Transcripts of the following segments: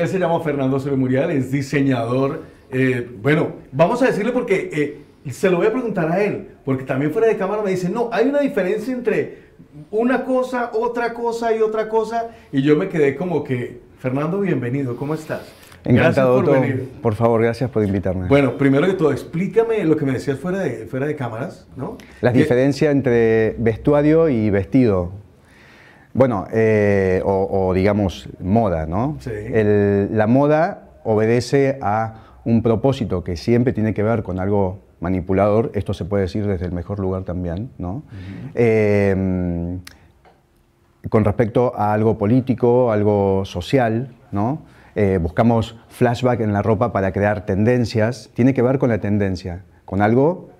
Él se llama Fernando es diseñador. Eh, bueno, vamos a decirle porque eh, se lo voy a preguntar a él, porque también fuera de cámara me dice, no, hay una diferencia entre una cosa, otra cosa y otra cosa, y yo me quedé como que, Fernando, bienvenido, ¿cómo estás? Encantado, por, venir. por favor, gracias por invitarme. Bueno, primero que todo, explícame lo que me decías fuera de, fuera de cámaras, ¿no? La diferencia entre vestuario y vestido. Bueno, eh, o, digamos moda, ¿no? la moda obedece a un propósito que siempre tiene que ver con algo manipulador, esto se puede decir desde el mejor lugar también, ¿no? Eh, con respecto a algo político, algo social, ¿no? Eh, buscamos flashback en la ropa para crear tendencias, tiene que ver con la tendencia, con algo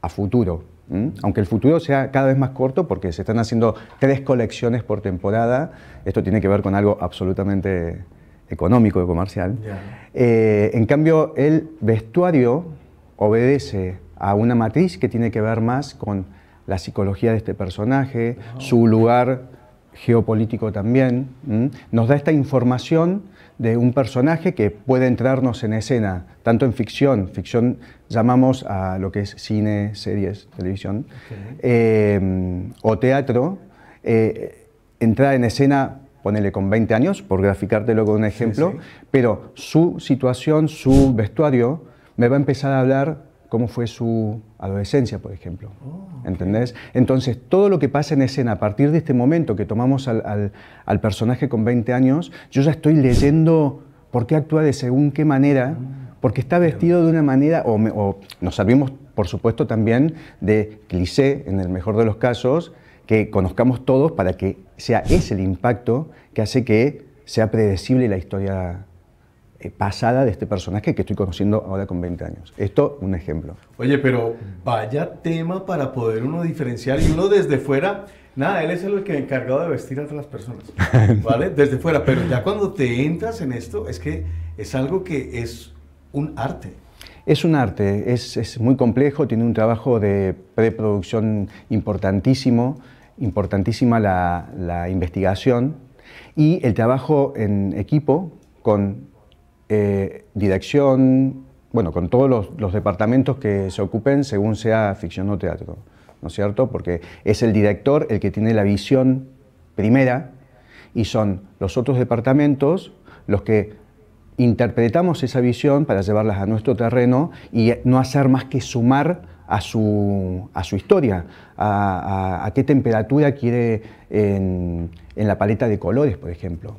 a futuro, ¿Mm? Aunque el futuro sea cada vez más corto, porque se están haciendo tres colecciones por temporada, esto tiene que ver con algo absolutamente económico y comercial. Eh, en cambio, el vestuario obedece a una matriz que tiene que ver más con la psicología de este personaje, su lugar geopolítico también. Nos da esta información de un personaje que puede entrarnos en escena, tanto en ficción, ficción llamamos a lo que es cine, series, televisión, eh, o teatro, eh, entrar en escena, ponele con 20 años, por graficártelo con un ejemplo, pero su situación, su vestuario, me va a empezar a hablar cómo fue su adolescencia, por ejemplo. ¿Entendés? Entonces, todo lo que pasa en escena, a partir de este momento que tomamos al, personaje con 20 años, yo ya estoy leyendo por qué actúa de según qué manera, porque está vestido de una manera, o, nos servimos, por supuesto, también de cliché, en el mejor de los casos, que conozcamos todos para que sea ese el impacto que hace que sea predecible la historia eh, pasada de este personaje que estoy conociendo ahora con 20 años. Esto, un ejemplo. Oye, pero vaya tema para poder uno diferenciar y uno desde fuera. Nada, él es el que encargado de vestir a todas las personas, ¿vale? Desde fuera, pero ya cuando te entras en esto, es que es algo que es un arte. Es un arte, es, es muy complejo, tiene un trabajo de preproducción importantísimo, importantísima la, la investigación y el trabajo en equipo con eh, dirección, bueno, con todos los, departamentos que se ocupen según sea ficción o teatro, ¿no es cierto? Porque es el director el que tiene la visión primera y son los otros departamentos los que interpretamos esa visión para llevarlas a nuestro terreno y no hacer más que sumar a su, historia, a, qué temperatura quiere en, la paleta de colores, por ejemplo.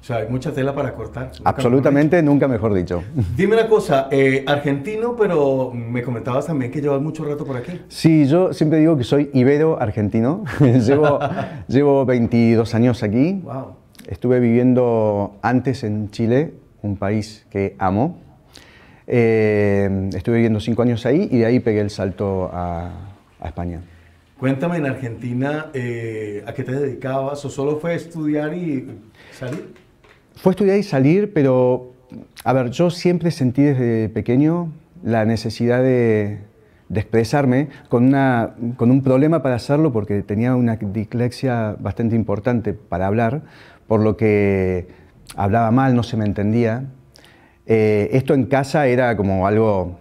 O sea, hay mucha tela para cortar. Absolutamente, nunca mejor dicho. Dime una cosa, eh, argentino, pero me comentabas también que llevas mucho rato por aquí. Sí, yo siempre digo que soy ibero-argentino. llevo, 22 años aquí. Wow. Estuve viviendo antes en Chile, un país que amo. Eh, estuve viviendo 5 años ahí y de ahí pegué el salto a, España. Cuéntame en Argentina, eh, ¿a qué te dedicabas o solo fue estudiar y salir? Fue estudiar y salir, pero, a ver, yo siempre sentí desde pequeño la necesidad de, expresarme con, una, con un problema para hacerlo porque tenía una dislexia bastante importante para hablar, por lo que hablaba mal, no se me entendía. Eh, esto en casa era como algo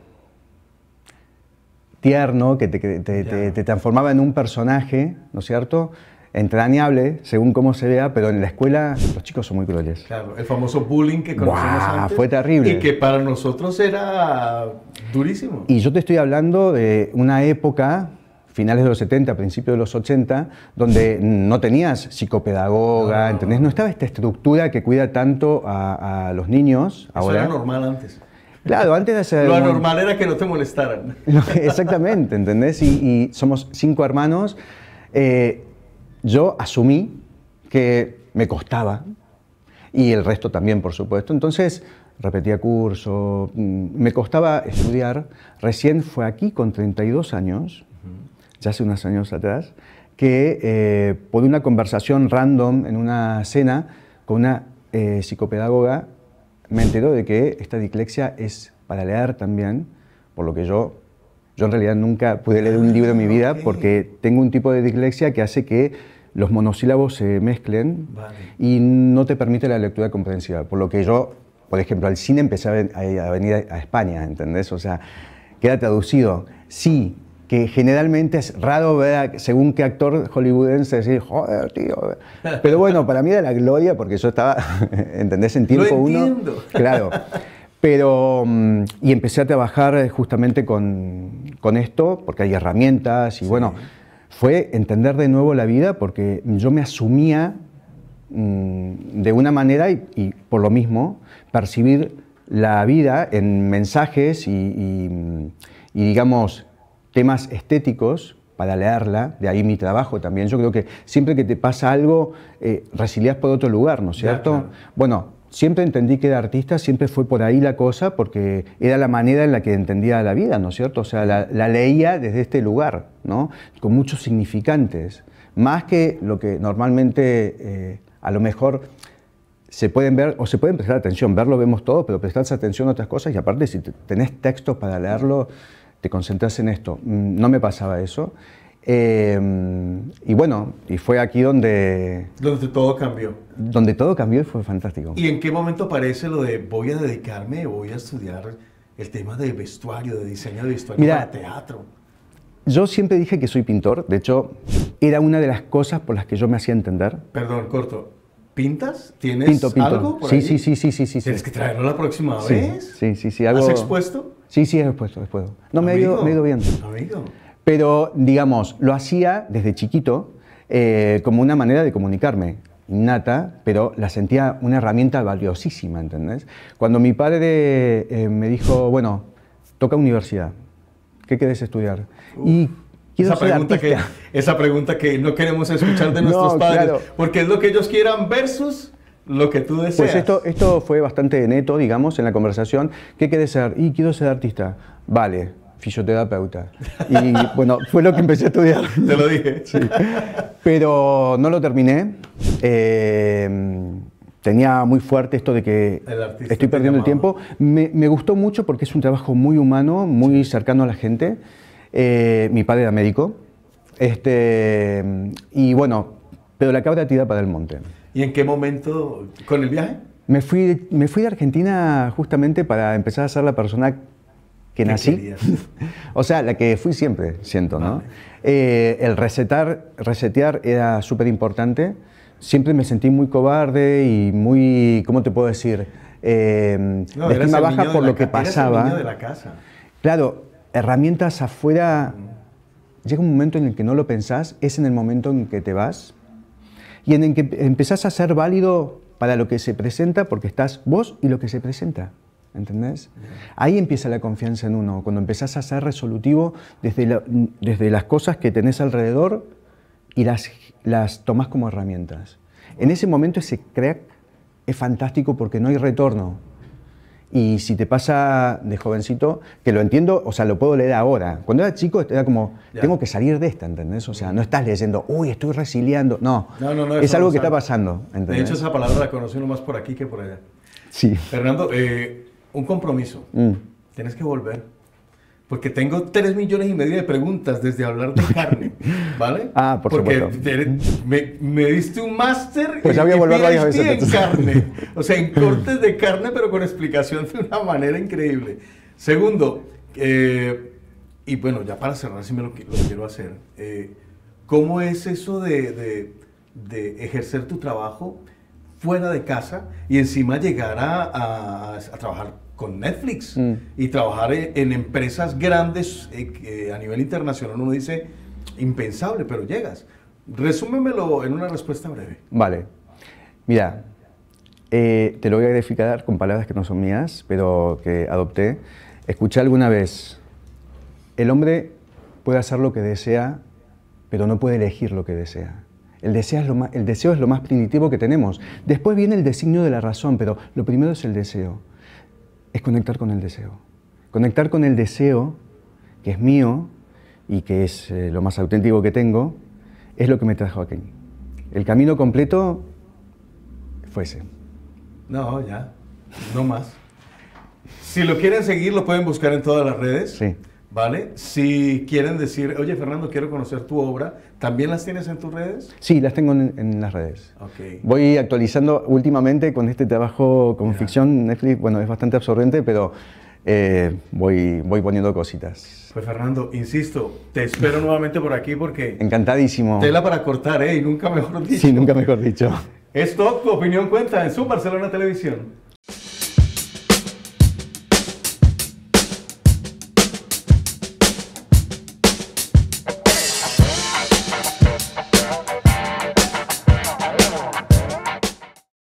tierno, que te, te transformaba en un personaje, ¿no es cierto? entrañable según cómo se vea, pero en la escuela los chicos son muy crueles. Claro, el famoso bullying que conocimos. Fue terrible. Y que para nosotros era durísimo. Y yo te estoy hablando de una época finales de los 70, principios de los 80, donde no tenías psicopedagoga, ¿entendés? No estaba esta estructura que cuida tanto a, los niños. ahora. era normal antes. Claro, antes de hacer... Lo normal era que no te molestaran. Exactamente, ¿entendés? Y, somos cinco hermanos. Eh, yo asumí que me costaba y el resto también, por supuesto. Entonces, repetía curso, mm, me costaba estudiar. Recién fue aquí, con 32 años, ya hace unos años atrás, que eh, por una conversación random en una cena con una eh, psicopedagoga, me enteró de que esta dislexia es para leer también, por lo que yo yo en realidad nunca pude leer un libro en mi ah, vida porque tengo un tipo de dislexia que hace que los monosílabos se mezclen y no te permite la lectura comprensiva. Por lo que yo, por ejemplo, al cine empecé a venir a España, ¿entendés? O sea, queda traducido. Sí, que generalmente es raro ver a, según qué actor hollywoodense decir, joder, tío. Pero bueno, para mí era la gloria porque yo estaba, ¿entendés? En tiempo uno. Claro. Pero, mm, y empecé a trabajar eh, justamente con, esto, porque hay herramientas, y bueno, fue entender de nuevo la vida, porque yo me asumía mm, de una manera y, por lo mismo percibir la vida en mensajes mm, y, digamos, temas estéticos para leerla, de ahí mi trabajo también. Yo creo que siempre que te pasa algo, eh, por otro lugar, ¿no es cierto? Bueno, siempre entendí que era artista, siempre fue por ahí la cosa, porque era la manera en la que entendía la vida, ¿no es cierto? O sea, la, leía desde este lugar, ¿no? Con muchos significantes, más que lo que normalmente eh, a lo mejor se pueden ver o se pueden prestar atención, verlo vemos todo, pero prestarse atención a otras cosas y aparte si tenés textos para leerlo, te concentras en esto. Mm, no me pasaba eso Em, y bueno, y fue aquí donde... Donde todo cambió. Donde todo cambió y fue fantástico. ¿Y en qué momento aparece lo de voy a dedicarme, voy a estudiar el tema de vestuario, de diseño de vestuario Mira, para teatro? Yo siempre dije que soy pintor, de hecho, era una de las cosas por las que yo me hacía entender. Perdón, corto. ¿Pintas? ¿Tienes algo por sí, ahí? Sí, sí, sí, sí, sí. ¿Tienes que traerlo la próxima vez? Sí, sí, sí. ¿Has expuesto? Sí, sí, he expuesto, después. No, me ha, ido, me ha ido bien. Amigo. Pero, digamos, lo hacía desde chiquito eh, como una manera de comunicarme innata, pero la sentía una herramienta valiosísima, ¿entendés? Cuando mi padre eh, me dijo, bueno, toca universidad, ¿qué quieres estudiar? y quiero esa pregunta que Esa pregunta que no queremos escuchar de nuestros padres, porque es lo que ellos quieran versus lo que tú pues deseas. Pues esto, esto fue bastante neto, digamos, en la conversación. ¿Qué quieres ser? Y quiero ser artista. Vale, fisioterapeuta. Y bueno, fue lo que empecé a estudiar. Te lo dije. Sí. Pero no lo terminé. Eh, tenía muy fuerte esto de que estoy perdiendo el tiempo. Me, gustó mucho porque es un trabajo muy humano, muy cercano a la gente. Eh, mi padre era médico. Este, y bueno, pero la cabra tira para el monte. ¿Y en qué momento? ¿Con el viaje? Me fui, me fui de Argentina justamente para empezar a ser la persona que nací. o sea, la que fui siempre, siento, ¿no? Eh, el recetar, resetear era súper importante. Siempre me sentí muy cobarde y muy, ¿cómo te puedo decir? Em, de baja por lo que pasaba. Claro, herramientas afuera. Mm. Llega un momento en el que no lo pensás, es en el momento en que te vas y en el que empezás a ser válido para lo que se presenta porque estás vos y lo que se presenta. ¿Entendés? Ahí empieza la confianza en uno, cuando empezás a ser resolutivo desde, desde las cosas que tenés alrededor y las, las tomás como herramientas. En ese momento ese crack es fantástico porque no hay retorno. Y si te pasa de jovencito, que lo entiendo, o sea, lo puedo leer ahora. Cuando era chico era como, tengo que salir de esta, ¿entendés? O sea, no estás leyendo, uy, estoy resiliando. No, no, no, es algo que está pasando. ¿entendés? De hecho, esa palabra la conocí más por aquí que por allá. Sí. Fernando, eh, un compromiso. Mm. Tienes que volver. Porque tengo tres millones y medio de preguntas desde hablar de carne, ¿vale? ah, por Porque Me, me, diste un máster pues Sí, en carne. O sea, en cortes de carne, pero con explicación de una manera increíble. Segundo, eh, y bueno, ya para cerrar, si me lo, quiero hacer, eh, ¿cómo es eso de, de ejercer tu trabajo? fuera de casa y encima llegar a, trabajar con Netflix mm. y trabajar en, empresas grandes eh, a nivel internacional. Uno dice, impensable, pero llegas. Resúmemelo en una respuesta breve. Vale. Mira, eh, te lo voy a edificar con palabras que no son mías, pero que adopté. Escuché alguna vez, el hombre puede hacer lo que desea, pero no puede elegir lo que desea. El deseo, es lo más, primitivo que tenemos. Después viene el designio de la razón, pero lo primero es el deseo. Es conectar con el deseo. Conectar con el deseo, que es mío y que es eh, lo más auténtico que tengo, es lo que me trajo aquí. El camino completo fue ese. No, ya. No más. Si lo quieren seguir, lo pueden buscar en todas las redes. Sí. ¿Vale? Si quieren decir, oye Fernando, quiero conocer tu obra, ¿también las tienes en tus redes? Sí, las tengo en, las redes. Okay. Voy actualizando últimamente con este trabajo con ficción. Netflix, bueno, es bastante absorbente, pero eh, voy, voy poniendo cositas. Pues Fernando, insisto, te espero nuevamente por aquí porque... Encantadísimo. Tela para cortar, ¿eh? Y nunca mejor dicho. Sí, nunca mejor dicho. Esto, tu opinión cuenta en su Barcelona Televisión.